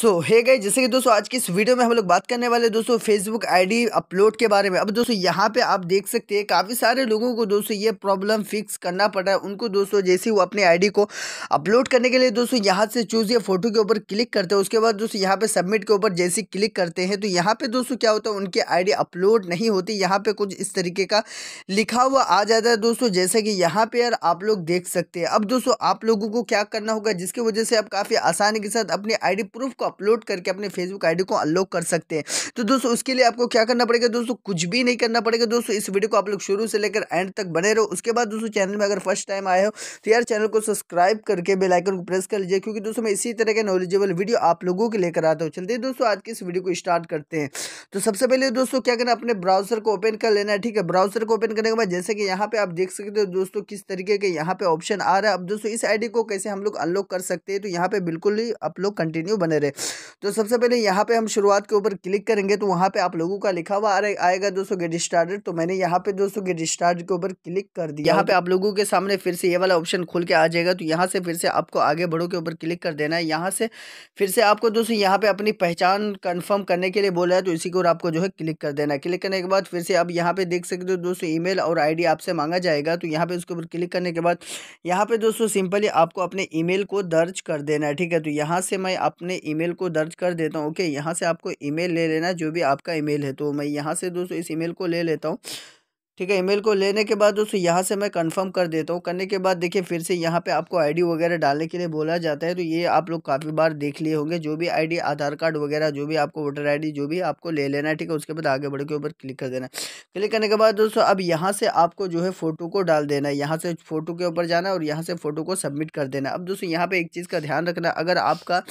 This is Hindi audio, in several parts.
सो है गए जैसे कि दोस्तों आज की इस वीडियो में हम लोग बात करने वाले दोस्तों फेसबुक आईडी अपलोड के बारे में अब दोस्तों यहाँ पे आप देख सकते हैं काफ़ी सारे लोगों को दोस्तों ये प्रॉब्लम फिक्स करना पड़ रहा है उनको दोस्तों जैसे वो अपने आईडी को अपलोड करने के लिए दोस्तों यहाँ से चूज़ या फोटो के ऊपर क्लिक करते हैं उसके बाद दोस्तों यहाँ पर सबमिट के ऊपर जैसे क्लिक करते हैं तो यहाँ पर दोस्तों क्या होता है उनकी आई अपलोड नहीं होती यहाँ पर कुछ इस तरीके का लिखा हुआ आ जाता है दोस्तों जैसे कि यहाँ पर आप लोग देख सकते हैं अब दोस्तों आप लोगों को क्या करना होगा जिसकी वजह से आप काफ़ी आसानी के साथ अपनी आई प्रूफ को अपलोड करके अपने फेसबुक आईडी को अनलॉक कर सकते हैं तो दोस्तों उसके लिए आपको क्या करना पड़ेगा दोस्तों कुछ भी नहीं करना पड़ेगा दोस्तों इस वीडियो को आप लोग शुरू से लेकर एंड तक बने रहो उसके बाद दोस्तों चैनल में अगर फर्स्ट टाइम आए हो तो यार चैनल को सब्सक्राइब करके बेलाइकन को प्रेस कर लीजिए क्योंकि दोस्तों मैं इसी तरह के नॉलेजेबल वीडियो आप लोगों के लेकर आता हूँ चलते दोस्तों आज की इस वीडियो को स्टार्ट करते हैं तो सबसे पहले दोस्तों क्या करना अपने ब्राउजर को ओपन कर लेना है ठीक है ब्राउजर को ओपन करने के बाद जैसे कि यहाँ पे आप देख सकते हो दोस्तों किस तरीके के यहाँ पे ऑप्शन आ रहा है अब दोस्तों इस आईडी को कैसे हम लोग अनलॉक कर सकते हैं तो यहाँ पे बिल्कुल ही आप लोग कंटिन्यू बने रहे तो सबसे पहले यहाँ पे हम शुरुआत के ऊपर क्लिक करेंगे तो वहाँ पे आप लोगों का लिखा हुआ आएगा दोस्तों गेट स्टार्टेड तो मैंने यहाँ पे दोस्तों गेट स्टार्ट के ऊपर क्लिक कर दिया यहाँ पे आप लोगों के सामने फिर से ये वाला ऑप्शन खुल के आ जाएगा तो यहाँ से फिर से आपको आगे बढ़ो के ऊपर क्लिक कर देना है यहाँ से फिर से आपको दोस्तों यहाँ पे अपनी पहचान कन्फर्म करने के लिए बोला है तो इसी को आपको जो है क्लिक कर देना है क्लिक करने के बाद फिर से आप यहाँ पे देख सकते हो दोस्तों ई और आई आपसे मांगा जाएगा तो यहाँ पे उसके ऊपर क्लिक करने के बाद यहाँ पे दोस्तों सिंपली आपको अपने ई को दर्ज कर देना है ठीक है तो यहाँ से मैं अपने ई ईमेल को दर्ज कर देता हूँ ओके यहाँ से आपको ईमेल ले लेना जो भी आपका ईमेल है तो मैं यहाँ से दोस्तों इस ईमेल को ले लेता हूँ ठीक है ईमेल को लेने के बाद दोस्तों यहाँ से मैं कंफर्म कर देता हूँ करने के बाद देखिए फिर से यहाँ पे आपको आईडी वगैरह डालने के लिए बोला जाता है तो ये आप लोग काफ़ी बार देख लिए होंगे जो भी आईडी आधार कार्ड वगैरह जो भी आपको वोटर आईडी जो भी आपको ले लेना है ठीक है उसके बाद आगे बढ़ के ऊपर क्लिक कर देना क्लिक करने के बाद दोस्तों अब यहाँ से आपको जो है फ़ोटो को डाल देना है यहाँ से फ़ोटो के ऊपर जाना और यहाँ से फ़ोटो को सबमिट कर देना अब दोस्तों यहाँ पर एक चीज़ का ध्यान रखना अगर आपका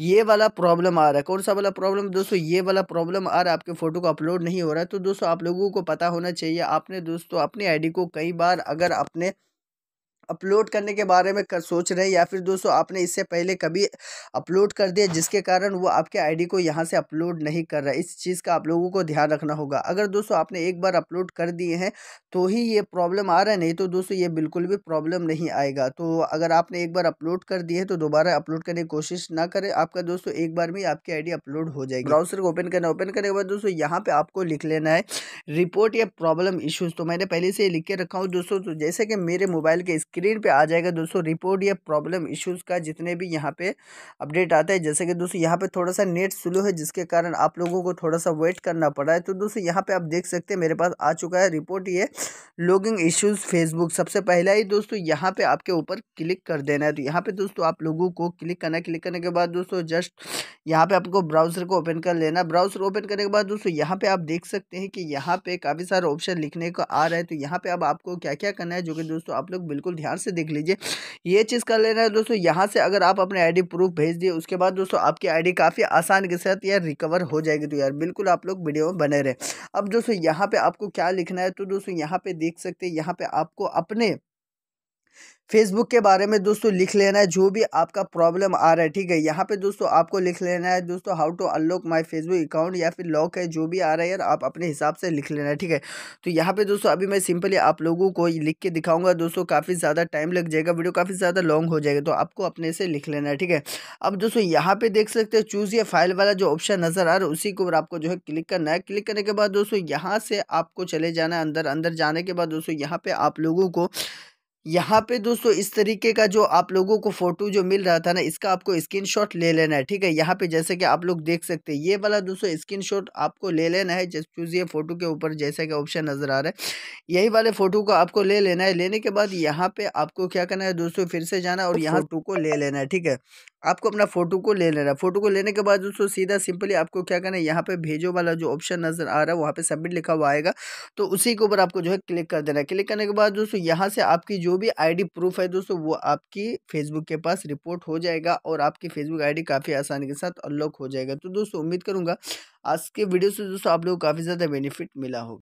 ये वाला प्रॉब्लम आ रहा है कौन सा वाला प्रॉब्लम दोस्तों ये वाला प्रॉब्लम आ रहा है आपके फ़ोटो को अपलोड नहीं हो रहा है तो दोस्तों आप लोगों को पता होना चाहिए आप अपने दोस्तों अपनी आईडी को कई बार अगर अपने अपलोड करने के बारे में कर सोच रहे हैं या फिर दोस्तों आपने इससे पहले कभी अपलोड कर दिया जिसके कारण वो आपके आईडी को यहाँ से अपलोड नहीं कर रहा है इस चीज़ का आप लोगों को ध्यान रखना होगा अगर दोस्तों आपने एक बार अपलोड कर दिए हैं तो ही ये प्रॉब्लम आ रहा है नहीं तो दोस्तों ये बिल्कुल भी प्रॉब्लम नहीं आएगा तो अगर आपने एक बार अपलोड कर दिए तो दोबारा अपलोड करने की कोशिश ना करें आपका दोस्तों एक बार में आपकी आई अपलोड हो जाएगी ब्राउसर को ओपन करना ओपन करने के बाद दोस्तों यहाँ पर आपको लिख लेना है रिपोर्ट या प्रॉब्लम इशूज़ तो मैंने पहले से लिख के रखा हूँ दोस्तों तो जैसे कि मेरे मोबाइल के स्क्रीन स्क्रीन पे आ जाएगा दोस्तों रिपोर्ट या प्रॉब्लम इश्यूज़ का जितने भी यहाँ पे अपडेट आता है जैसे कि दोस्तों यहाँ पे थोड़ा सा नेट स्लो है जिसके कारण आप लोगों को थोड़ा सा वेट करना पड़ रहा है तो दोस्तों यहाँ पे आप देख सकते हैं मेरे पास आ चुका है रिपोर्ट ये लॉगिंग इश्यूज़ फेसबुक सबसे पहला ही दोस्तों यहाँ पर आपके ऊपर क्लिक कर देना है तो यहाँ पर दोस्तों आप लोगों को क्लिक करना क्लिक करने के बाद दोस्तों जस्ट यहाँ पर आपको ब्राउज़र को ओपन कर लेना ब्राउज़र ओपन करने के बाद दोस्तों यहाँ पे आप देख सकते हैं कि यहाँ पे काफ़ी सारे ऑप्शन लिखने को आ रहा है तो यहाँ पे अब आपको क्या क्या करना है जो कि दोस्तों आप लोग बिल्कुल ध्यान ध्यान से देख लीजिए ये चीज़ कर लेना है दोस्तों यहाँ से अगर आप अपने आईडी प्रूफ भेज दिए उसके बाद दोस्तों आपकी आईडी काफ़ी आसान के साथ यार रिकवर हो जाएगी तो यार बिल्कुल आप लोग वीडियो में बने रहे अब दोस्तों यहाँ पर आपको क्या लिखना है तो दोस्तों यहाँ पर देख सकते हैं यहाँ पर आपको अपने फेसबुक के बारे में दोस्तों लिख लेना है जो भी आपका प्रॉब्लम आ रहा है ठीक है यहाँ पे दोस्तों आपको लिख लेना है दोस्तों how to unlock my Facebook account या फिर लॉक है जो भी आ रहा है यार आप अपने हिसाब से लिख लेना है ठीक है तो यहाँ पे दोस्तों अभी मैं सिंपली आप लोगों को लिख के दिखाऊंगा दोस्तों काफ़ी ज़्यादा टाइम लग जाएगा वीडियो काफ़ी ज़्यादा लॉन्ग हो जाएगा तो आपको अपने से लिख लेना है ठीक है अब दोस्तों यहाँ पर देख सकते हो चूज़ या फाइल वाला जो ऑप्शन नज़र आ रहा है उसी के ऊपर आपको जो है क्लिक करना है क्लिक करने के बाद दोस्तों यहाँ से आपको चले जाना है अंदर अंदर जाने के बाद दोस्तों यहाँ पर आप लोगों को यहाँ पे दोस्तों इस तरीके का जो आप लोगों को फ़ोटो जो मिल रहा था ना इसका आपको स्क्रीनशॉट ले लेना है ठीक है यहाँ पे जैसे कि आप लोग देख सकते हैं ये वाला दोस्तों स्क्रीनशॉट आपको ले लेना है जस्ट चूज़ ये फ़ोटो के ऊपर जैसे कि ऑप्शन नज़र आ रहा है यही वाले फ़ोटो को आपको ले लेना है लेने के बाद यहाँ पे आपको क्या करना है दोस्तों फिर से जाना और यहाँ टू को ले लेना है ठीक है आपको अपना फ़ोटो को ले लेना है फ़ोटो को लेने के बाद दोस्तों सीधा सिंपली आपको क्या करना है यहाँ पे भेजो वाला जो ऑप्शन नज़र आ रहा है वहाँ पे सबमिट लिखा हुआ आएगा तो उसी के ऊपर आपको जो है क्लिक कर देना है क्लिक करने के बाद दोस्तों यहाँ से आपकी जो भी आईडी प्रूफ है दोस्तों वो आपकी फेसबुक के पास रिपोर्ट हो जाएगा और आपकी फेसबुक आई काफ़ी आसानी के साथ अनलॉक हो जाएगा तो दोस्तों उम्मीद करूँगा आज के वीडियो से दोस्तों आप लोग को काफ़ी ज़्यादा बेनिफिट मिला होगा